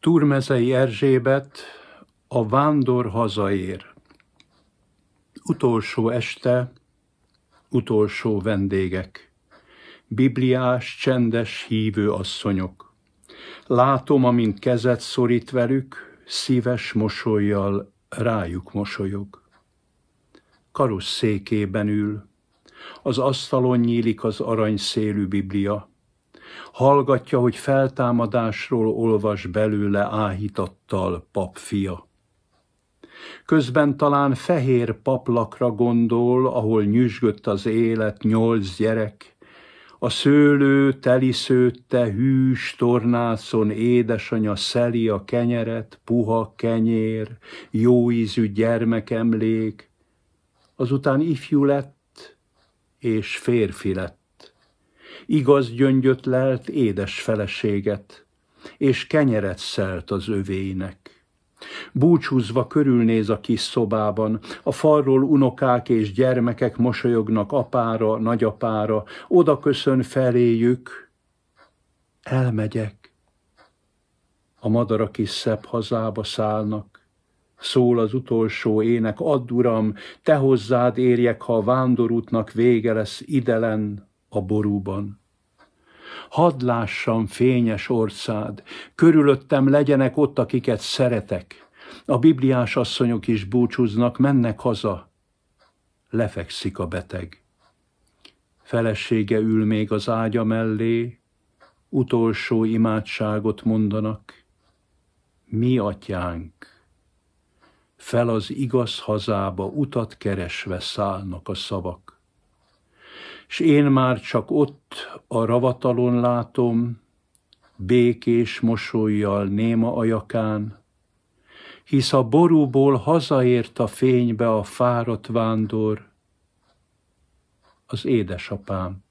Turmezei Erzsébet a vándor hazaér. Utolsó este, utolsó vendégek. Bibliás, csendes, hívő asszonyok. Látom, amint kezet szorít velük, szíves mosolyjal rájuk mosolyog. Karosszékében ül, az asztalon nyílik az aranyszélű Biblia, Hallgatja, hogy feltámadásról olvas belőle áhítattal papfia. Közben talán fehér paplakra gondol, ahol nyüzsgött az élet nyolc gyerek, a szőlő teliszőtte hűs tornászon édesanya szeli a kenyeret, puha kenyér, jó ízű gyermekemlék, azután ifjú lett és férfi lett igaz gyöngyöt lelt édes feleséget, és kenyeret szelt az övéinek. Búcsúzva körülnéz a kis szobában, a falról unokák és gyermekek mosolyognak apára, nagyapára, oda köszön feléjük, elmegyek. A madarak is szebb hazába szállnak, szól az utolsó ének, add uram, te hozzád érjek, ha a vándorútnak vége lesz idelen, a borúban. Hadd lássam fényes orszád, körülöttem legyenek ott, akiket szeretek. A bibliás asszonyok is búcsúznak, mennek haza. Lefekszik a beteg. Felesége ül még az ágya mellé, utolsó imádságot mondanak. Mi atyánk! Fel az igaz hazába utat keresve szállnak a szavak s én már csak ott a ravatalon látom, békés mosolyjal néma ajakán, hisz a borúból hazaért a fénybe a fáradt vándor, az édesapám.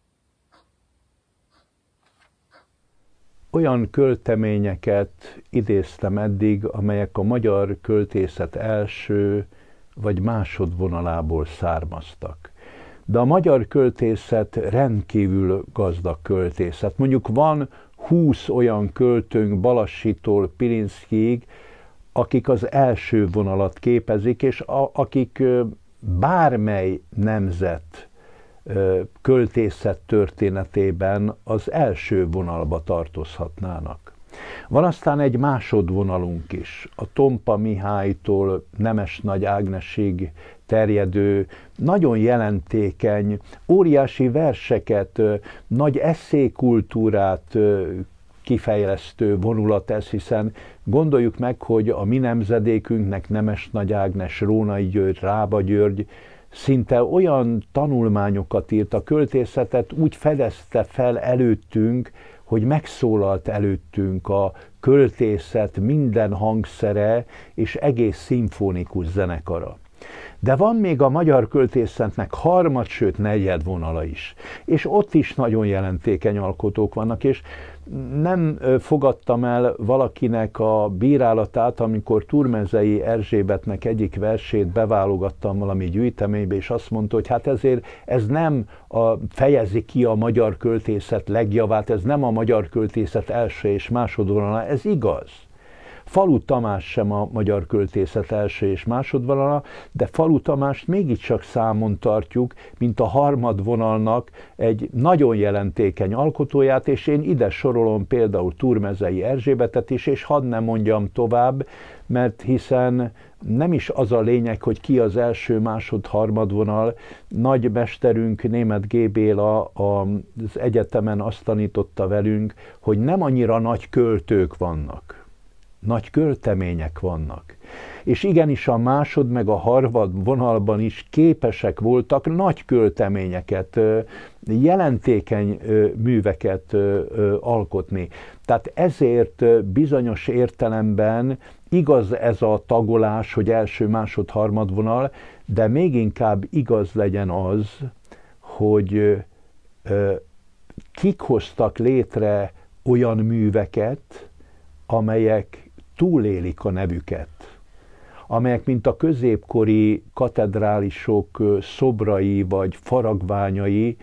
Olyan költeményeket idéztem eddig, amelyek a magyar költészet első vagy másodvonalából származtak de a magyar költészet rendkívül gazdag költészet. Mondjuk van húsz olyan költőnk Balassitól Pilinszkiig, akik az első vonalat képezik, és a, akik bármely nemzet költészet történetében az első vonalba tartozhatnának. Van aztán egy másodvonalunk is, a Tompa Mihálytól Nemes Nagy Ágnesig terjedő, nagyon jelentékeny, óriási verseket, nagy eszékultúrát kifejlesztő vonulat ez, hiszen gondoljuk meg, hogy a mi nemzedékünknek Nemes Nagy Ágnes, Rónai György, Rába György szinte olyan tanulmányokat írt, a költészetet úgy fedezte fel előttünk, hogy megszólalt előttünk a költészet minden hangszere és egész szimfonikus zenekara. De van még a magyar költészetnek harmad, sőt negyed vonala is. És ott is nagyon jelentékeny alkotók vannak, és nem fogadtam el valakinek a bírálatát, amikor Turmezei Erzsébetnek egyik versét beválogattam valami gyűjteménybe, és azt mondta, hogy hát ezért ez nem a, fejezi ki a magyar költészet legjavát, ez nem a magyar költészet első és másodvonala, ez igaz. Falu Tamás sem a magyar költészet első és másodvonala, de Falu Tamást mégiscsak számon tartjuk, mint a harmadvonalnak egy nagyon jelentékeny alkotóját, és én ide sorolom például Turmezei Erzsébetet is, és hadd ne mondjam tovább, mert hiszen nem is az a lényeg, hogy ki az első, másod, harmadvonal. Nagy mesterünk, német G. Béla az egyetemen azt tanította velünk, hogy nem annyira nagy költők vannak, nagy költemények vannak. És igenis a másod meg a harmad vonalban is képesek voltak nagy költeményeket, jelentékeny műveket alkotni. Tehát ezért bizonyos értelemben igaz ez a tagolás, hogy első, másod, harmad vonal, de még inkább igaz legyen az, hogy kik hoztak létre olyan műveket, amelyek túlélik a nevüket, amelyek mint a középkori katedrálisok szobrai vagy faragványai,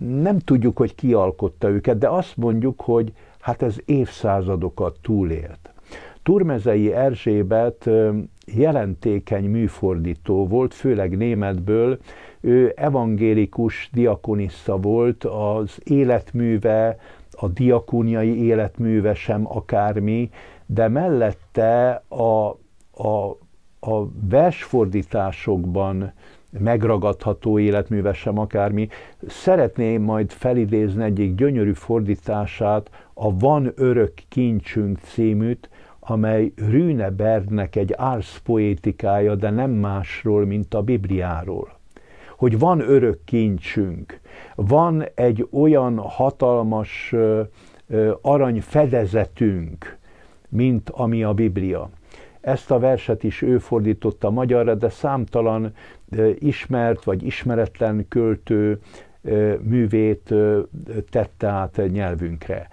nem tudjuk, hogy ki alkotta őket, de azt mondjuk, hogy hát ez évszázadokat túlélt. Turmezei Erzsébet jelentékeny műfordító volt, főleg németből, ő evangélikus diakonissa volt, az életműve, a diakóniai életműve sem akármi, de mellette a, a, a versfordításokban megragadható életműve sem akármi. Szeretném majd felidézni egyik gyönyörű fordítását, a Van örök kincsünk címűt, amely Rünebergnek egy árszpoétikája, de nem másról, mint a Bibliáról. Hogy van örök kincsünk, van egy olyan hatalmas arany fedezetünk, mint ami a Biblia. Ezt a verset is ő fordította magyarra, de számtalan ismert vagy ismeretlen költő művét tette át nyelvünkre.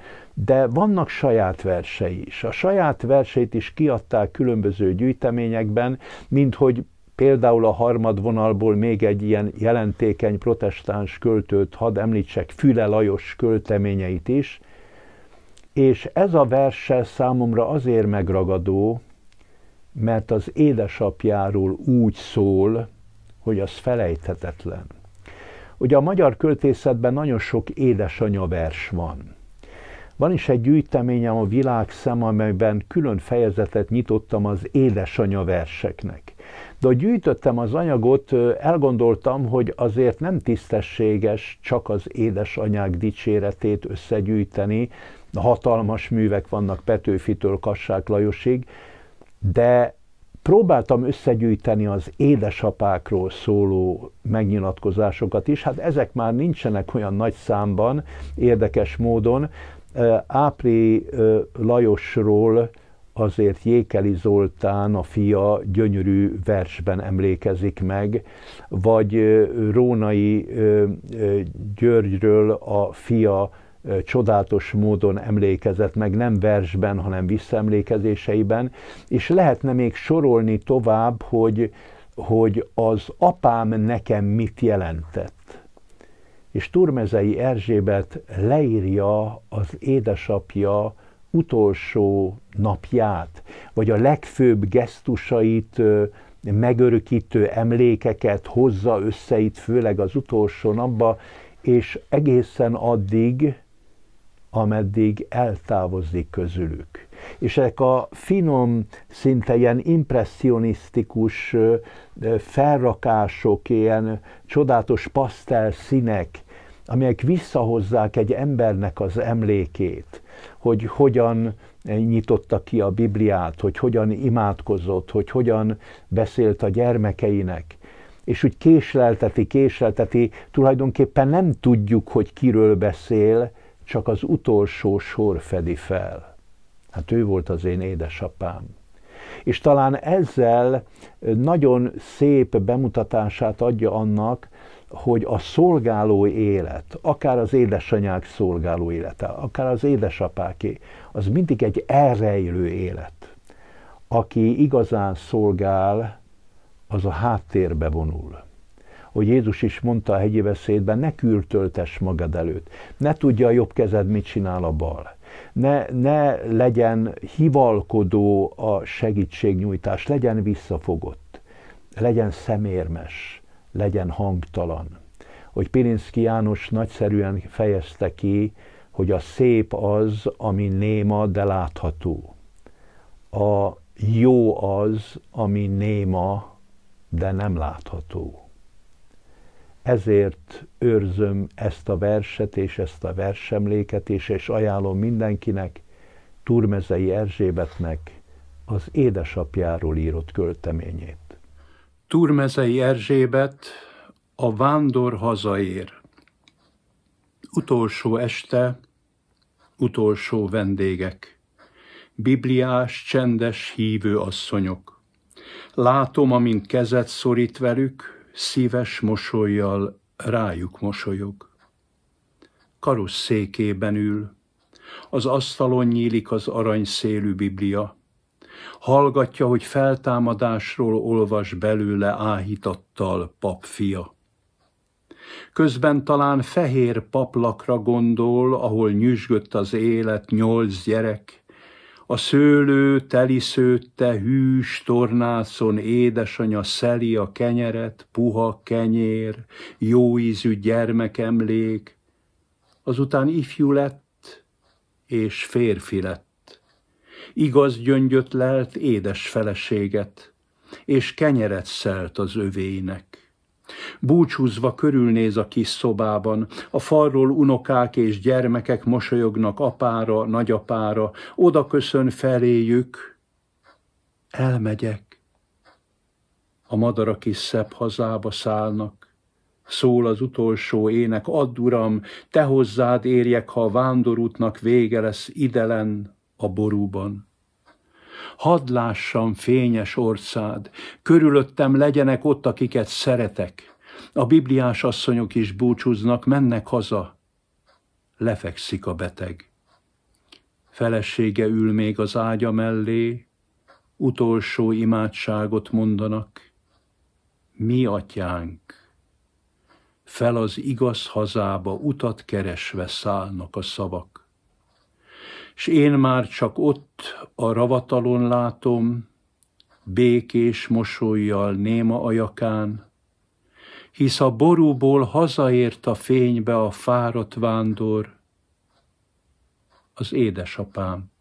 De vannak saját versei is. A saját verseit is kiadták különböző gyűjteményekben, mint hogy például a harmadvonalból még egy ilyen jelentékeny protestáns költőt hadd említsek, Füle Lajos költeményeit is – és ez a verse számomra azért megragadó, mert az édesapjáról úgy szól, hogy az felejthetetlen. Ugye a magyar költészetben nagyon sok édesanya vers van. Van is egy gyűjteményem a világszem, amelyben külön fejezetet nyitottam az édesanya verseknek. De ahogy gyűjtöttem az anyagot, elgondoltam, hogy azért nem tisztességes csak az édesanyák dicséretét összegyűjteni, hatalmas művek vannak Petőfitől Kassák Lajosig, de próbáltam összegyűjteni az édesapákról szóló megnyilatkozásokat is, hát ezek már nincsenek olyan nagy számban, érdekes módon. Ápri Lajosról azért Jékeli Zoltán, a fia gyönyörű versben emlékezik meg, vagy Rónai Györgyről a fia csodálatos módon emlékezett meg, nem versben, hanem visszaemlékezéseiben, és lehetne még sorolni tovább, hogy, hogy az apám nekem mit jelentett. És Turmezei Erzsébet leírja az édesapja utolsó napját, vagy a legfőbb gesztusait megörökítő emlékeket hozza össze itt, főleg az utolsó napba, és egészen addig ameddig eltávozik közülük. És ezek a finom, szinte ilyen impressionisztikus felrakások, ilyen csodálatos pasztel színek, amelyek visszahozzák egy embernek az emlékét, hogy hogyan eh, nyitotta ki a Bibliát, hogy hogyan imádkozott, hogy hogyan beszélt a gyermekeinek és úgy késlelteti, késlelteti, tulajdonképpen nem tudjuk, hogy kiről beszél, csak az utolsó sor fedi fel. Hát ő volt az én édesapám. És talán ezzel nagyon szép bemutatását adja annak, hogy a szolgáló élet, akár az édesanyák szolgáló élete, akár az édesapáké, az mindig egy elrejlő élet. Aki igazán szolgál, az a háttérbe vonul hogy Jézus is mondta a hegyi beszédben, ne kürtöltes magad előtt, ne tudja a jobb kezed, mit csinál a bal. Ne, ne legyen hivalkodó a segítségnyújtás, legyen visszafogott, legyen szemérmes, legyen hangtalan. Hogy Pirinszki János nagyszerűen fejezte ki, hogy a szép az, ami néma, de látható. A jó az, ami néma, de nem látható ezért őrzöm ezt a verset és ezt a versemléket is, és ajánlom mindenkinek, Turmezei Erzsébetnek az édesapjáról írott költeményét. Turmezei Erzsébet a vándor hazaér. Utolsó este, utolsó vendégek. Bibliás, csendes, hívő asszonyok. Látom, amint kezet szorít velük, szíves mosolyjal rájuk mosolyog. székében ül, az asztalon nyílik az aranyszélű biblia, hallgatja, hogy feltámadásról olvas belőle áhítattal papfia. Közben talán fehér paplakra gondol, ahol nyüzsgött az élet nyolc gyerek, a szőlő szőtte, hűs tornászon édesanya szeli a kenyeret, puha kenyér, jó ízű gyermekemlék. Azután ifjú lett, és férfi lett. Igaz gyöngyöt lelt édes feleséget, és kenyeret szelt az övéinek Búcsúzva körülnéz a kis szobában, a falról unokák és gyermekek mosolyognak apára, nagyapára, oda köszön feléjük, elmegyek. A madarak is szebb hazába szállnak, szól az utolsó ének, add uram, te hozzád érjek, ha a vándorútnak vége lesz idelen a borúban. Hadd lássam fényes orszád, körülöttem legyenek ott, akiket szeretek. A bibliás asszonyok is búcsúznak, mennek haza. Lefekszik a beteg. Felesége ül még az ágya mellé, utolsó imádságot mondanak. Mi atyánk! fel az igaz hazába utat keresve szállnak a szavak és én már csak ott a ravatalon látom, békés mosolyjal néma ajakán, hisz a borúból hazaért a fénybe a fáradt vándor, az édesapám.